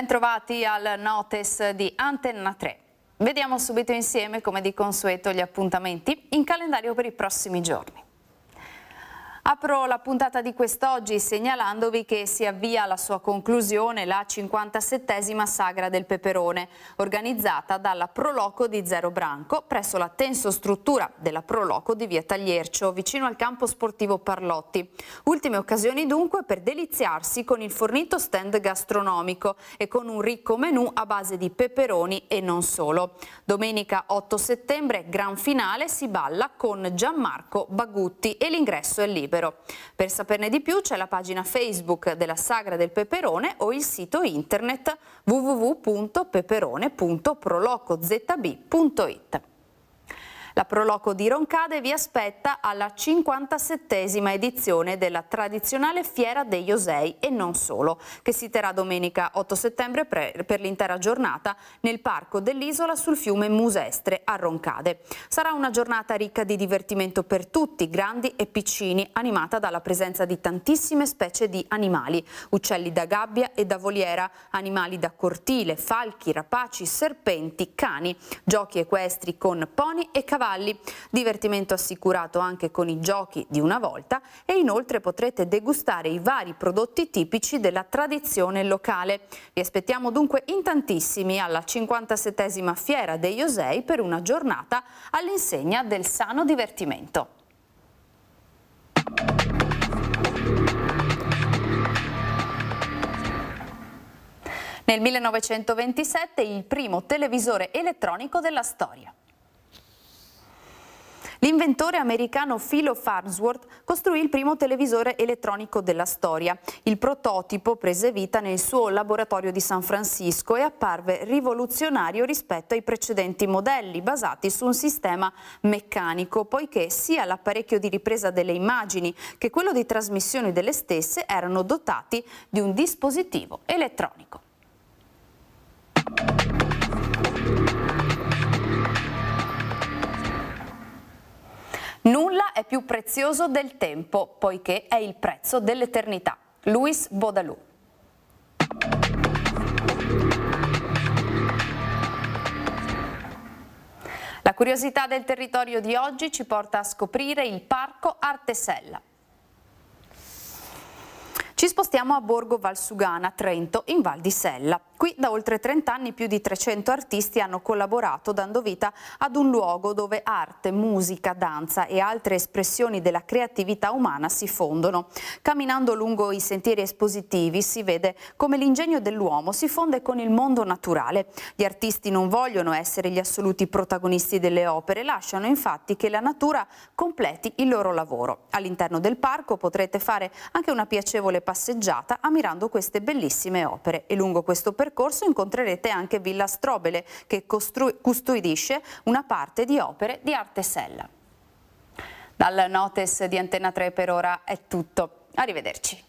Bentrovati al Notes di Antenna 3. Vediamo subito insieme, come di consueto, gli appuntamenti in calendario per i prossimi giorni. Apro la puntata di quest'oggi segnalandovi che si avvia alla sua conclusione la 57esima Sagra del Peperone, organizzata dalla Proloco di Zero Branco presso la tenso struttura della Proloco di Via Tagliercio, vicino al campo sportivo Parlotti. Ultime occasioni dunque per deliziarsi con il fornito stand gastronomico e con un ricco menù a base di peperoni e non solo. Domenica 8 settembre, gran finale, si balla con Gianmarco Bagutti e l'ingresso è libero povero. Per saperne di più c'è la pagina Facebook della Sagra del Peperone o il sito internet www.peperone.prolocozb.it. La Proloco di Roncade vi aspetta alla 57esima edizione della tradizionale Fiera degli Osei e non solo, che si terrà domenica 8 settembre per l'intera giornata nel Parco dell'Isola sul fiume Musestre a Roncade. Sarà una giornata ricca di divertimento per tutti, grandi e piccini, animata dalla presenza di tantissime specie di animali, uccelli da gabbia e da voliera, animali da cortile, falchi, rapaci, serpenti, cani, giochi equestri con pony e cavalli cavalli, divertimento assicurato anche con i giochi di una volta e inoltre potrete degustare i vari prodotti tipici della tradizione locale. Vi aspettiamo dunque in tantissimi alla 57esima Fiera dei Osei per una giornata all'insegna del sano divertimento. Nel 1927 il primo televisore elettronico della storia. L'inventore americano Philo Farnsworth costruì il primo televisore elettronico della storia. Il prototipo prese vita nel suo laboratorio di San Francisco e apparve rivoluzionario rispetto ai precedenti modelli basati su un sistema meccanico, poiché sia l'apparecchio di ripresa delle immagini che quello di trasmissione delle stesse erano dotati di un dispositivo elettronico. Nulla è più prezioso del tempo, poiché è il prezzo dell'eternità. Luis Baudalou. La curiosità del territorio di oggi ci porta a scoprire il Parco Artesella. Ci spostiamo a Borgo Valsugana, Trento, in Val di Sella. Qui da oltre 30 anni più di 300 artisti hanno collaborato dando vita ad un luogo dove arte, musica, danza e altre espressioni della creatività umana si fondono. Camminando lungo i sentieri espositivi si vede come l'ingegno dell'uomo si fonde con il mondo naturale. Gli artisti non vogliono essere gli assoluti protagonisti delle opere, lasciano infatti che la natura completi il loro lavoro. All'interno del parco potrete fare anche una piacevole passeggiata ammirando queste bellissime opere e lungo questo percorso percorso incontrerete anche Villa Strobele che custodisce una parte di opere di arte sella. Dal Notes di Antenna 3 per ora è tutto. Arrivederci.